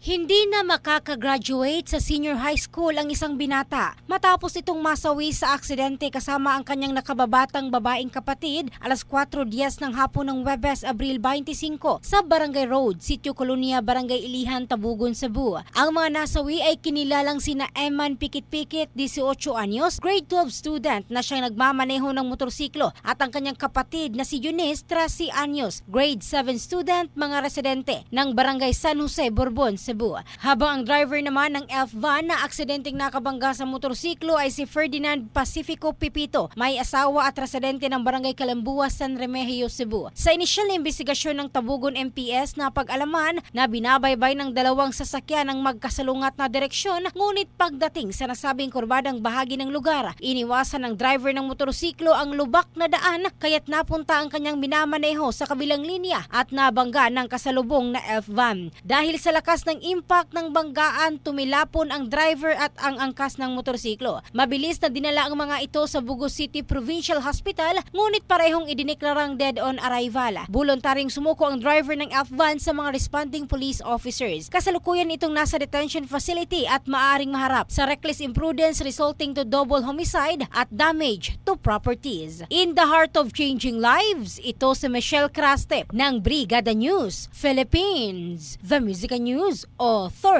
Hindi na makakagraduate sa senior high school ang isang binata matapos itong masawi sa aksidente kasama ang kanyang nakababatang babaeng kapatid alas 4.10 ng hapon ng Webes, Abril 25 sa Barangay Road, Sitio Colonia, Barangay Ilihan, Tabugon, Cebu. Ang mga nasawi ay kinilalang sina Eman Pikit-Pikit, 18 anyos, grade 12 student na siyang nagmamaneho ng motorsiklo at ang kanyang kapatid na si Eunice, 13 anyos, grade 7 student, mga residente ng Barangay San Jose, Borbon, Cebu. Habang ang driver naman ng elf van na aksidenteng nakabangga sa motorsiklo ay si Ferdinand Pacifico Pipito, may asawa at residente ng barangay Kalambua, San Remigio, Cebu. Sa initial na investigasyon ng Tabugon MPS na pag-alaman na binabaybay ng dalawang sasakyan ang magkasalungat na direksyon ngunit pagdating sa nasabing kurbadang bahagi ng lugar, iniwasan ng driver ng motorsiklo ang lubak na daan kaya't napunta ang kanyang minamaneho sa kabilang linya at nabangga ng kasalubong na elf van. Dahil sa lakas ng Naging impact ng banggaan, tumilapon ang driver at ang angkas ng motorsiklo. Mabilis na dinala ang mga ito sa Bugos City Provincial Hospital, ngunit parehong idineklarang dead on arrival. Voluntaring sumuko ang driver ng f sa mga responding police officers. Kasalukuyan itong nasa detention facility at maaring maharap sa reckless imprudence resulting to double homicide at damage to properties. In the heart of changing lives, ito si Michelle Kraste ng Brigada News, Philippines, The Music News authority